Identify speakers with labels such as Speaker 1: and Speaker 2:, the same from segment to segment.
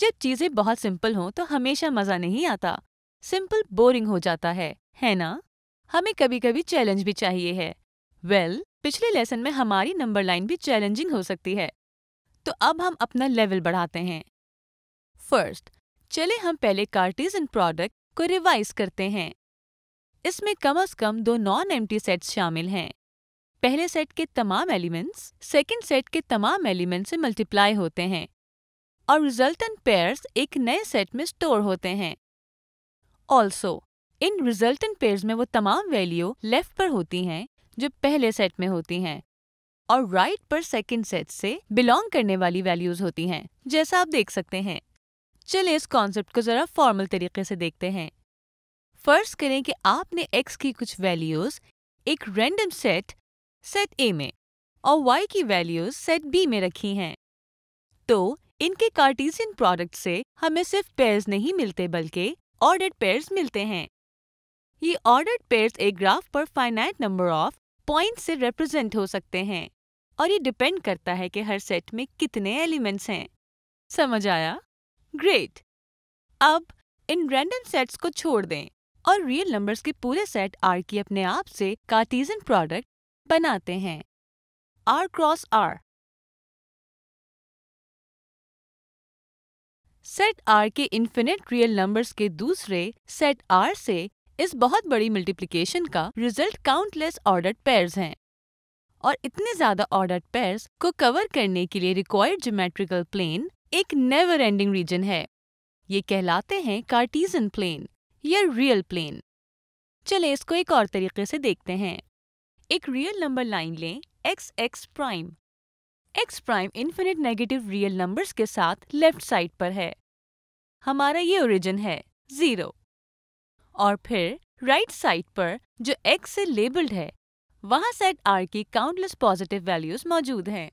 Speaker 1: जब चीजें बहुत सिंपल हों तो हमेशा मजा नहीं आता सिंपल बोरिंग हो जाता है है ना हमें कभी कभी चैलेंज भी चाहिए है वेल well, पिछले लेसन में हमारी नंबर लाइन भी चैलेंजिंग हो सकती है तो अब हम अपना लेवल बढ़ाते हैं फर्स्ट चले हम पहले कार्टिजन प्रोडक्ट को रिवाइज करते हैं इसमें कम अज कम दो नॉन एम्प्टी सेट्स शामिल हैं पहले सेट के तमाम एलिमेंट्स सेकेंड सेट के तमाम एलिमेंट से मल्टीप्लाई होते हैं और रिजल्टेंट पेयर्स एक नए सेट में स्टोर होते हैं ऑल्सो इन रिजल्टेंट पेयर्स में वो तमाम वैल्यू लेफ्ट पर होती हैं जो पहले सेट में होती हैं और राइट पर सेकेंड सेट से बिलोंग करने वाली वैल्यूज होती हैं जैसा आप देख सकते हैं चलिए इस कॉन्सेप्ट को जरा फॉर्मल तरीके से देखते हैं फर्ज करें कि आपने एक्स की कुछ वैल्यूज एक रैंडम सेट सेट ए में और वाई की वैल्यूज सेट बी में रखी हैं तो इनके कार्टेशियन प्रोडक्ट से हमें सिर्फ पेयर्स नहीं मिलते बल्कि ऑर्डर्ड पेयर्स मिलते हैं ये ऑर्डर्ड पेयर्स एक ग्राफ पर फाइनाइट नंबर ऑफ पॉइंट से रिप्रेजेंट हो सकते हैं और ये डिपेंड करता है कि हर सेट में कितने एलिमेंट्स हैं समझ आया ग्रेट अब इन रैंडम सेट्स को छोड़ दें और रियल नंबर्स के पूरे सेट आर की अपने आप से कार्टेशियन प्रोडक्ट बनाते हैं R cross R set R के इन्फिनिट रियल नंबर्स के दूसरे सेट आर से इस बहुत बड़ी मल्टीप्लिकेशन का रिजल्ट काउंटलेस ऑर्डर्ड पेयर्स हैं और इतने ज्यादा ऑर्डर्ड पेयर्स को कवर करने के लिए रिक्वायर्ड ज्योमेट्रिकल प्लेन एक नेवर एंडिंग रीजन है ये कहलाते हैं कार्टीजन प्लेन या रियल प्लेन चले इसको एक और तरीके से देखते हैं एक रियल नंबर लाइन लें X X prime X prime infinite negative real numbers के साथ लेफ्ट साइड पर है हमारा ये ओरिजिन है जीरो और फिर राइट right साइड पर जो x से लेबल्ड है वहां सेट r की काउंटलेस पॉजिटिव वैल्यूज मौजूद हैं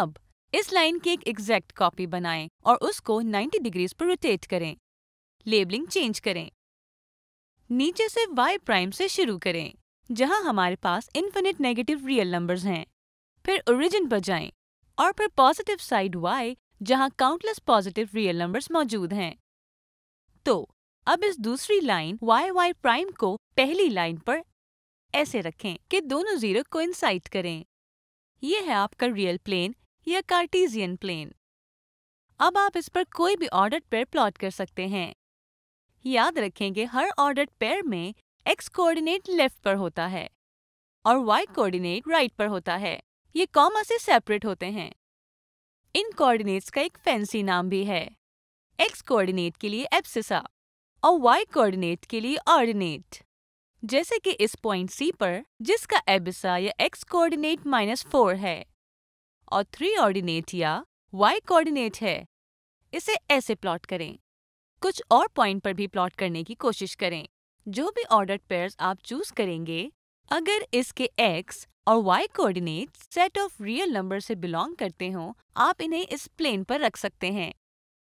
Speaker 1: अब इस लाइन की एक एग्जैक्ट कॉपी बनाएं और उसको 90 डिग्रीज पर रोटेट करें लेबलिंग चेंज करें नीचे से y प्राइम से शुरू करें जहां हमारे पास इन्फिनिट नेगेटिव रियल नंबर्स हैं फिर ओरिजिन पर जाएं और फिर पॉजिटिव साइड वाई जहां काउंटलेस पॉजिटिव रियल नंबर्स मौजूद हैं तो अब इस दूसरी लाइन वाई वाई प्राइम को पहली लाइन पर ऐसे रखें कि दोनों जीरो को इंसाइट करें यह है आपका रियल प्लेन या कार्टेशियन प्लेन अब आप इस पर कोई भी ऑर्डर पेयर प्लॉट कर सकते हैं याद रखें कि हर ऑर्डर पेयर में एक्स कोऑर्डिनेट लेफ्ट पर होता है और वाई कोऑर्डिनेट राइट पर होता है ये कॉमा से सेपरेट होते हैं इन कोऑर्डिनेट्स का एक फैंसी नाम भी है एक्स कोऑर्डिनेट के लिए एप्सिसा और वाई कोऑर्डिनेट के लिए ऑर्डिनेट जैसे कि इस पॉइंट सी पर जिसका एबिसा या एक्स कोऑर्डिनेट माइनस फोर है और थ्री ऑर्डिनेट या वाई कोऑर्डिनेट है इसे ऐसे प्लॉट करें कुछ और पॉइंट पर भी प्लॉट करने की कोशिश करें जो भी ऑर्डर पेयर्स आप चूज करेंगे अगर इसके एक्स और y coordinate set of real number से बिलोंग करते हों आप इन्हें इस प्लेन पर रख सकते हैं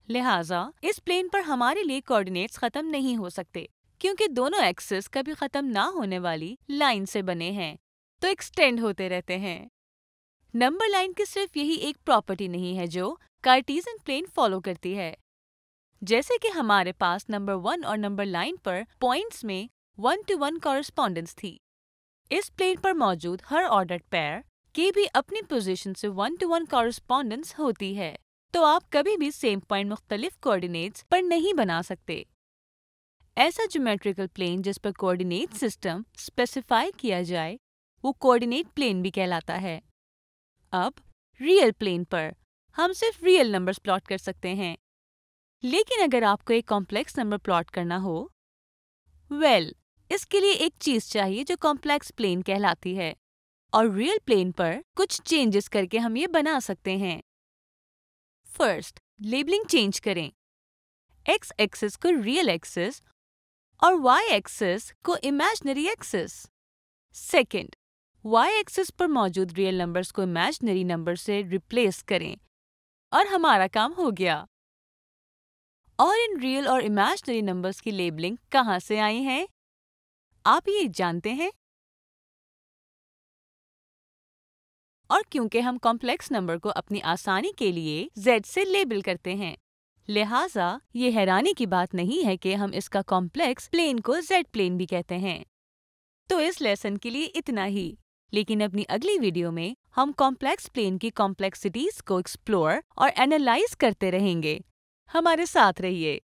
Speaker 1: लिहाजा इस प्लेन पर हमारे लिए कोऑर्डिनेट्स खत्म नहीं हो सकते क्योंकि दोनों एक्सेस कभी खत्म ना होने वाली लाइन से बने हैं तो एक्सटेंड होते रहते हैं नंबर लाइन की सिर्फ यही एक प्रॉपर्टी नहीं है जो कार्टीजन प्लेन फॉलो करती है जैसे कि हमारे पास नंबर वन और नंबर लाइन पर पॉइंट्स में वन टू वन कॉरस्पॉन्डेंस थी इस प्लेन पर मौजूद हर ऑर्डर पेयर की भी अपनी पोजीशन से वन टू वन कॉरस्पॉन्डेंस होती है तो आप कभी भी सेम पॉइंट मुख्तलिफ कोऑर्डिनेट्स पर नहीं बना सकते ऐसा ज्योमेट्रिकल प्लेन जिस पर कोऑर्डिनेट सिस्टम स्पेसिफाई किया जाए वो कोऑर्डिनेट प्लेन भी कहलाता है अब रियल प्लेन पर हम सिर्फ रियल नंबर्स प्लॉट कर सकते हैं लेकिन अगर आपको एक कॉम्प्लेक्स नंबर प्लॉट करना हो वेल well, इसके लिए एक चीज चाहिए जो कॉम्प्लेक्स प्लेन कहलाती है और रियल प्लेन पर कुछ चेंजेस करके हम ये बना सकते हैं फर्स्ट लेबलिंग चेंज करें एक्स एक्सिस को रियल एक्सिस और वाई एक्सिस को imaginary axis second Y axis पर मौजूद रियल नंबर्स को इमेजनरी नंबर से रिप्लेस करें और हमारा काम हो गया और इन रियल और इमेजनरी नंबर्स की लेबलिंग कहाँ से आई है आप ये जानते हैं और क्योंकि हम कॉम्प्लेक्स नंबर को अपनी आसानी के लिए z से लेबल करते हैं लिहाजा ये हैरानी की बात नहीं है कि हम इसका कॉम्प्लेक्स प्लेन को z प्लेन भी कहते हैं तो इस लेसन के लिए इतना ही लेकिन अपनी अगली वीडियो में हम कॉम्प्लेक्स प्लेन की कॉम्प्लेक्सिटीज को एक्सप्लोर और एनालाइज करते रहेंगे हमारे साथ रहिए